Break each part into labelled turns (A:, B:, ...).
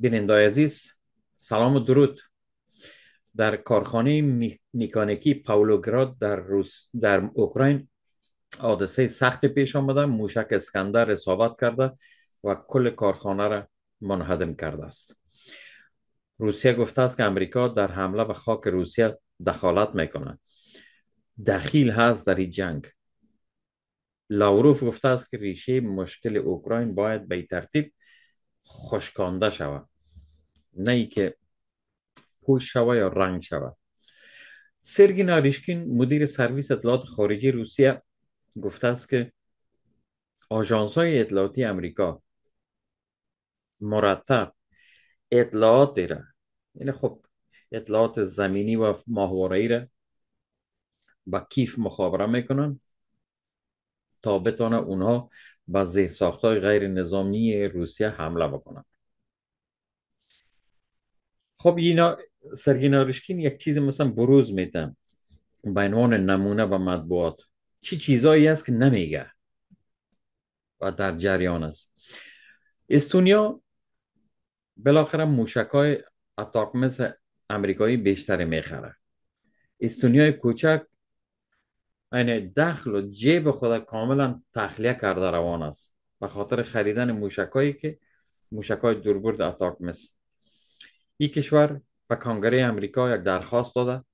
A: بینندای عزیز سلام و درود در کارخانه میکانیکی پاولوگراد در, روس در اوکراین حادثه سخت پیش آمده موشک اسکندر اصابت کرده و کل کارخانه را منهدم کرده است روسیه گفته است که امریکا در حمله به خاک روسیه دخالت میکند دخیل هست در این جنگ لاوروف گفته است که ریشه مشکل اوکراین باید به ترتیب خوشکانده شوه نه ای که پوش شوه یا رنگ شوه سرگی ناریشکین مدیر سرویس اطلاعات خارجی روسیه گفته است که آجانس های اطلاعاتی امریکا مرتب اطلاعات را یعنی خب اطلاعات زمینی و ماهوارهی را با کیف مخابره میکنن تا بتانه اونها و زیر ساختای غیر نظامی روسیه حمله بکنن خب اینا سرگی نارشکین یک چیز مثلا بروز میتن به عنوان نمونه و مطبوعات چی چیزایی است که نمیگه و در جریان است استونیا بالاخره موشکای اتاق مثل امریکایی بیشتری میخره استونیای کوچک این دخل و جیب خود کاملا تخلیه کرده روان است به خاطر خریدن موشکایی که موشکای دوربرد اتاک مس این کشور به کنگره امریکا یک درخواست داده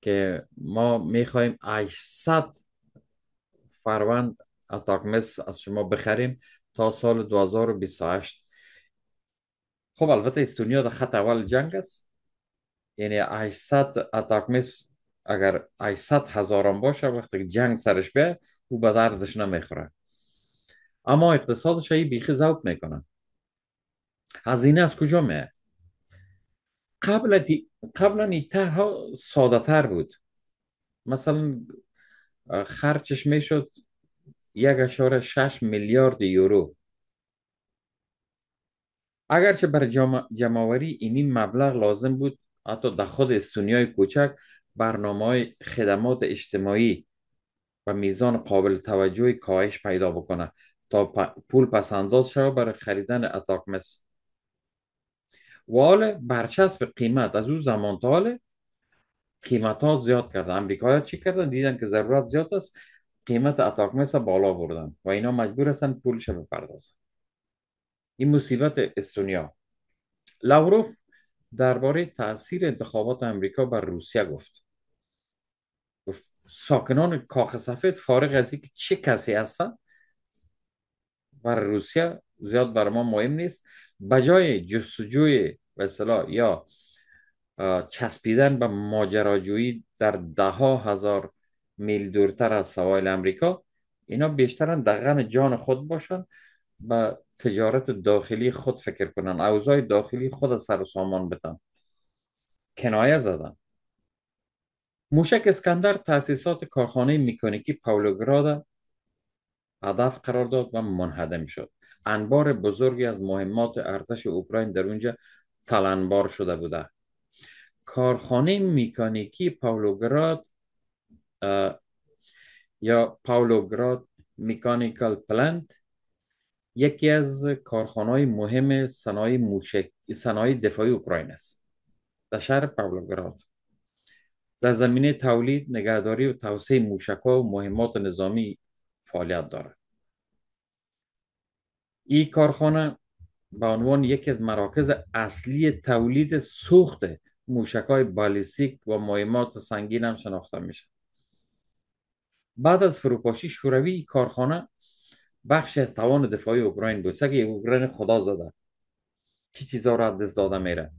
A: که ما میخواهیم 800 فروند اتاک مس از شما بخریم تا سال 2028 خب البته استونیا در خط اول جنگ است یعنی 800 اتاک مس اگر 800 هزاران باشه وقتی جنگ سرش بیه او به دردش نمیخوره اما اقتصادش هایی بیخی زوب میکنه هزینه از کجا میه قبل دی... قبلا این ها ساده تر بود مثلا خرچش میشد یک اشاره شش میلیارد یورو اگرچه بر جمع... جمعوری اینی مبلغ لازم بود حتی در خود استونیای کوچک برنامه خدمات اجتماعی و میزان قابل توجهی کاهش پیدا بکنه تا پول پس انداز شود برای خریدن اتاق مثل و حال برچسب قیمت از او زمان تا حال قیمت ها زیاد کردن امریکا ها چی کردن دیدن که ضرورت زیاد است قیمت اتاق بالا بردن و اینا مجبور پول پولش بپردازن این مصیبت استونیا لاوروف درباره تاثیر انتخابات امریکا بر روسیه گفت ساکنان کاخ سفید فارغ از اینکه چه کسی هستند و روسیه زیاد بر ما مهم نیست بجای جستجوی مثلا یا چسبیدن به ماجراجویی در ده ها هزار میل دورتر از سوایل امریکا اینا بیشترن در غم جان خود باشن به تجارت داخلی خود فکر کنن اوزای داخلی خود سر و سامان بتن کنایه زدن موشک اسکندر تاسیسات کارخانه میکانیکی پاولوگراد هدف قرار داد و منهدم شد انبار بزرگی از مهمات ارتش اوکراین در اونجا تلنبار شده بوده کارخانه میکانیکی پاولوگراد یا پاولوگراد میکانیکال پلنت یکی از کارخانه مهم صنایع موشک صنایع دفاعی اوکراین است در شهر پاولوگراد در زمینه تولید نگهداری و توسعه موشک‌ها و مهمات نظامی فعالیت دارد این کارخانه به عنوان یکی از مراکز اصلی تولید سوخت موشک‌های های بالیستیک و مهمات سنگین هم شناخته میشه بعد از فروپاشی شوروی کارخانه بخش از توان دفاعی اوکراین بود که اوکراین خدا زده که چیزا را دست داده میره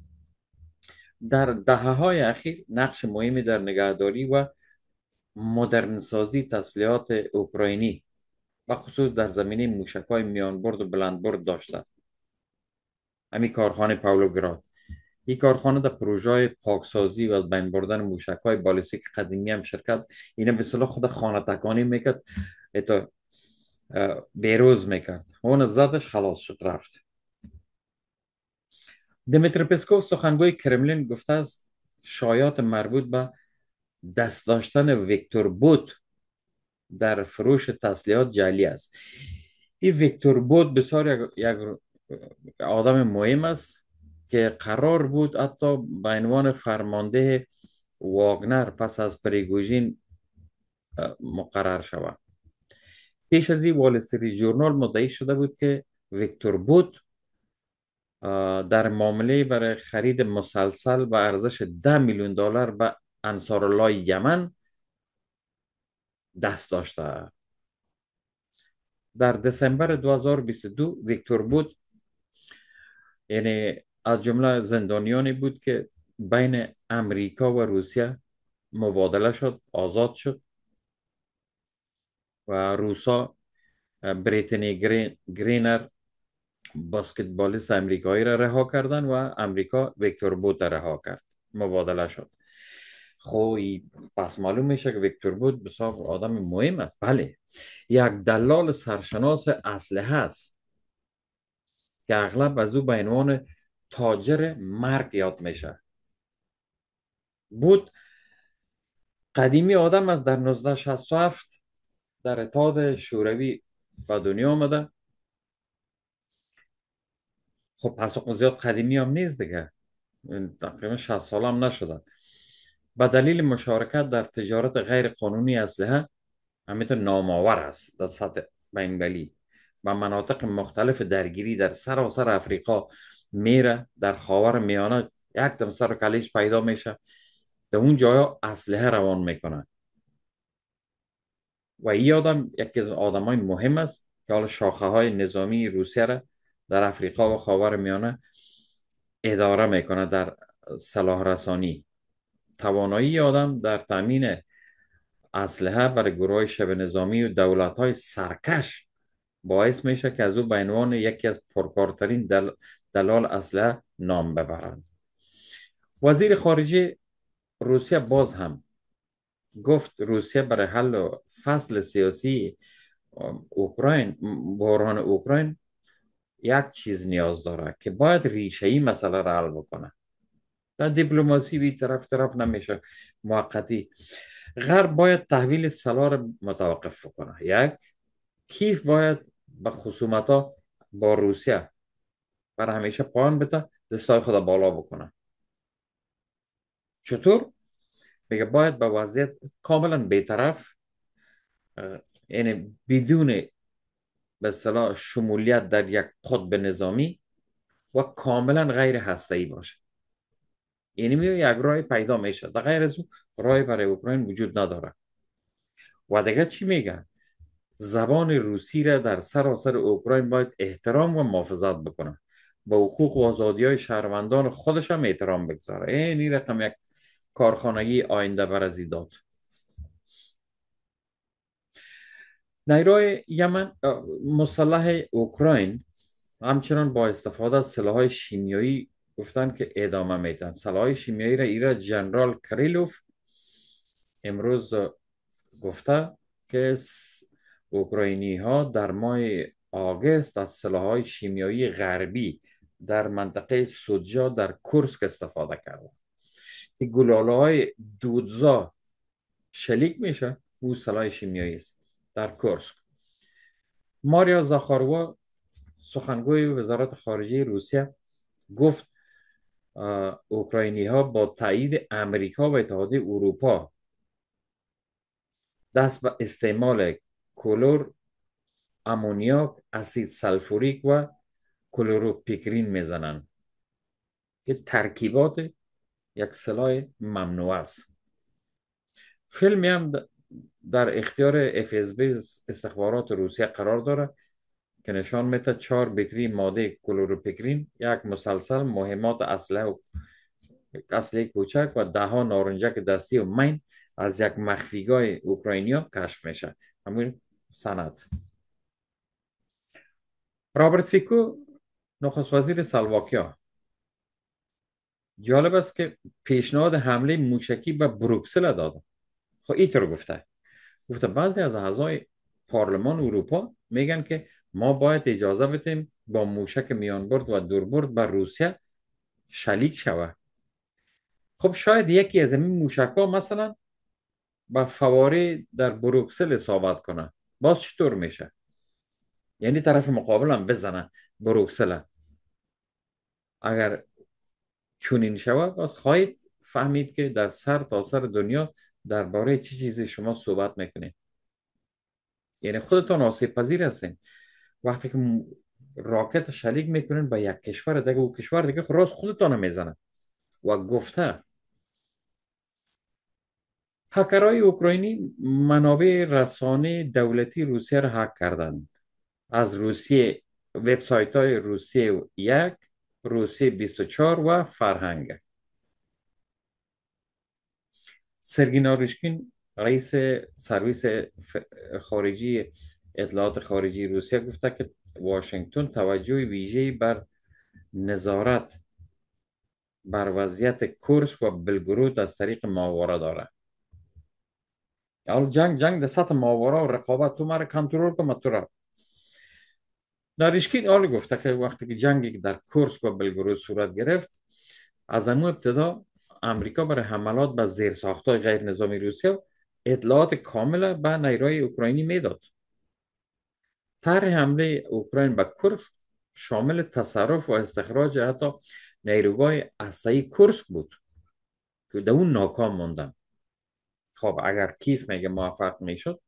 A: در دهه های اخیر نقش مهمی در نگهداری و مدرنسازی تسلیحات اوکراینی و خصوص در زمینه موشک های میان برد و بلند برد داشته همین کارخانه پاولوگراد این کارخانه در پروژه پاکسازی و بین بردن موشک های بالستیک قدیمی هم شرکت اینا به صلاح خود خانه تکانی میکرد ایتا بیروز میکرد اون زدش خلاص شد رفت دمیتر پسکوف سخنگوی کرملین گفته است شایعات مربوط به دست داشتن ویکتور بوت در فروش تسلیحات جعلی است این ویکتور بود بسیار یک آدم مهم است که قرار بود حتی به عنوان فرمانده واگنر پس از پریگوژین مقرر شود پیش از این والستری جورنال مدعی شده بود که ویکتور بود در معامله برای خرید مسلسل به ارزش 10 میلیون دلار به انصار الله یمن دست داشته در دسامبر 2022 ویکتور بود یعنی از جمله زندانیانی بود که بین امریکا و روسیه مبادله شد آزاد شد و روسا بریتنی گرینر باسکتبالیست امریکایی را رها کردن و امریکا ویکتور بود را رها کرد مبادله شد خوی خب، پس معلوم میشه که ویکتور بود بسیار آدم مهم است بله یک دلال سرشناس اصله هست که اغلب از او به عنوان تاجر مرگ یاد میشه بود قدیمی آدم از در 1967 در اتحاد شوروی به دنیا آمده خب پس اون زیاد قدیمی هم نیست دیگه تقریبا 60 سال هم نشده به دلیل مشارکت در تجارت غیر قانونی اسلحه همیتون نامآور است در سطح بینگلی و مناطق مختلف درگیری در سراسر سر افریقا میره در خاور میانه یک دم سر کلیش پیدا میشه در اون جایا اسلحه روان میکنن و این آدم یکی از آدم های مهم است که حالا شاخه های نظامی روسیه را در افریقا و خاور میانه اداره میکنه در صلاح رسانی توانایی آدم در تامین اسلحه برای گروه شب نظامی و دولت های سرکش باعث میشه که از او به عنوان یکی از پرکارترین دلال اسلحه نام ببرند وزیر خارجه روسیه باز هم گفت روسیه برای حل فصل سیاسی اوکراین بحران اوکراین یک چیز نیاز داره که باید ریشه ای مسئله را حل بکنه در دیپلماسی بی طرف طرف نمیشه موقتی غرب باید تحویل سلاح را متوقف کنه یک کیف باید به خصومت ها با روسیه بر همیشه پایان بده دستای خدا بالا بکنه چطور؟ باید به وضعیت کاملا بیطرف یعنی بدون به صلاح شمولیت در یک قطب نظامی و کاملا غیر ای باشه یعنی می یک راه پیدا میشه در غیر از راه برای اوکراین وجود نداره و دیگه چی میگن زبان روسی را در سراسر اوکراین باید احترام و محافظت بکنه به حقوق و آزادی های شهروندان خودش هم احترام بگذاره این یعنی رقم یک کارخانگی آینده برزی داد نیروی یمن مسلح اوکراین همچنان با استفاده از سلاحهای شیمیایی گفتن که ادامه میدن سلاحهای شیمیایی را ایرا جنرال کریلوف امروز گفته که اوکراینی ها در ماه آگست از سلاحهای شیمیایی غربی در منطقه سودجا در کورسک استفاده کردن که گلاله های دودزا شلیک میشه او سلاح شیمیایی است در کرسک ماریا زاخاروا سخنگوی وزارت خارجه روسیه گفت اوکراینی ها با تایید امریکا و اتحادیه اروپا دست به استعمال کلور امونیاک اسید سلفوریک و پیکرین میزنن که ترکیبات یک سلاح ممنوع است فیلمی هم در اختیار FSB استخبارات روسیه قرار داره که نشان میده چهار بطری ماده کلوروپیکرین یک مسلسل مهمات اصله و کوچک و ده ها نارنجک دستی و مین از یک مخفیگاه اوکراینیا کشف میشه همون سند رابرت فیکو نخست وزیر سلواکیا جالب است که پیشنهاد حمله موشکی به بروکسل داده خب ایت گفته گفته بعضی از اعضای پارلمان اروپا میگن که ما باید اجازه بدیم با موشک میان برد و دوربرد برد بر روسیه شلیک شوه خب شاید یکی از این موشک ها مثلا با فواره در بروکسل اصابت کنه باز چطور میشه یعنی طرف مقابل هم بزنه بروکسل اگر چونین شود باز خواهید فهمید که در سر تا سر دنیا درباره چه چیزی شما صحبت میکنین یعنی خودتان آسیب پذیر هستین وقتی که راکت شلیک میکنین به یک کشور دیگه و کشور دیگه راست خودتان میزنه و گفته هکرهای اوکراینی منابع رسانه دولتی روسیه را هک کردند از روسیه وبسایت های روسیه یک روسیه 24 و فرهنگ سرگی ناروشکین رئیس سرویس خارجی اطلاعات خارجی روسیه گفته که واشنگتن توجه ویژه بر نظارت بر وضعیت کورس و بلگروت از طریق ماورا داره حال جنگ جنگ در سطح ماورا و رقابت تو مره کنترل که تو را ناریشکین آلی گفته که وقتی که جنگی در کورس و بلگرود صورت گرفت از امو ابتدا امریکا برای حملات به زیرساختهای غیر نظامی روسیه اطلاعات کامله به نیروهای اوکراینی میداد طرح حمله اوکراین به کرف شامل تصرف و استخراج حتی نیروگاه اصلی کرسک بود که در اون ناکام موندن خب اگر کیف میگه موفق میشد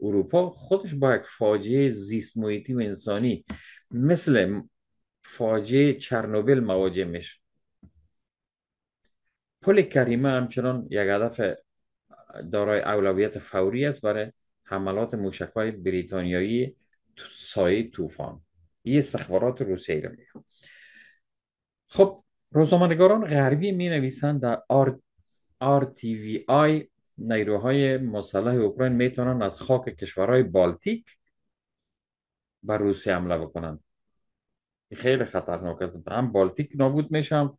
A: اروپا خودش با یک فاجعه زیست محیطی و انسانی مثل فاجعه چرنوبل مواجه میشد. پل کریمه همچنان یک هدف دارای اولویت فوری است برای حملات موشک های بریتانیایی سایه طوفان این استخبارات روسیه رو میگم خب روزنامه‌نگاران غربی می نویسند در آر تی. وی. آی نیروهای مسلح اوکراین می توانند از خاک کشورهای بالتیک بر روسیه حمله بکنند خیلی خطرناک است هم بالتیک نابود میشم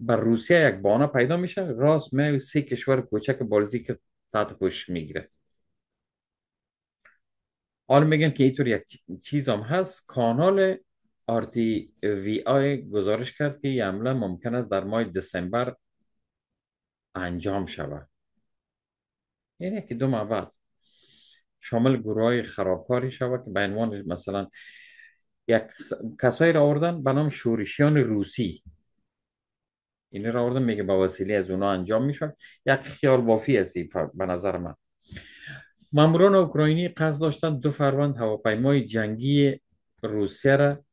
A: بر روسیه یک بانه پیدا میشه راست می سه کشور کوچک بالتیک تحت پوش میگیره حالا میگن که اینطور یک چیز هم هست کانال آرتی وی آی گزارش کرد که یه حمله ممکن است در ماه دسامبر انجام شود یعنی که دو ماه بعد شامل گروه های خرابکاری شود که به عنوان مثلا یک کسایی را آوردن به نام شورشیان روسی این را آوردم میگه با وسیله از اونا انجام میشد یک خیال بافی است به نظر من ماموران اوکراینی قصد داشتن دو فروند هواپیمای جنگی روسیه را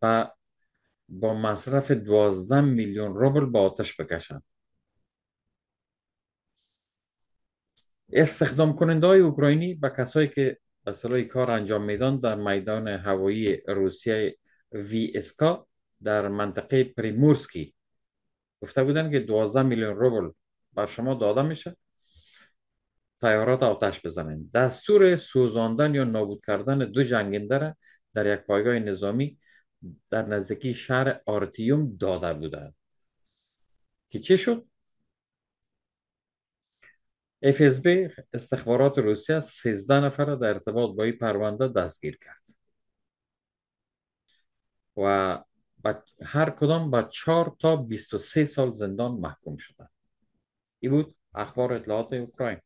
A: با, با مصرف 12 میلیون روبل به آتش بکشن استخدام کننده های اوکراینی به کسایی که اصلای کار انجام میدن در میدان هوایی روسیه وی اسکا در منطقه پریمورسکی گفته بودن که 12 میلیون روبل بر شما داده میشه تیارات آتش بزنین دستور سوزاندن یا نابود کردن دو جنگنده را در یک پایگاه نظامی در نزدیکی شهر آرتیوم داده بودند که چه شد FSB استخبارات روسیه 13 نفر در ارتباط با این پرونده دستگیر کرد و هر کدام با چهار تا 23 سال زندان محکوم شدند این بود اخبار اطلاعات اوکراین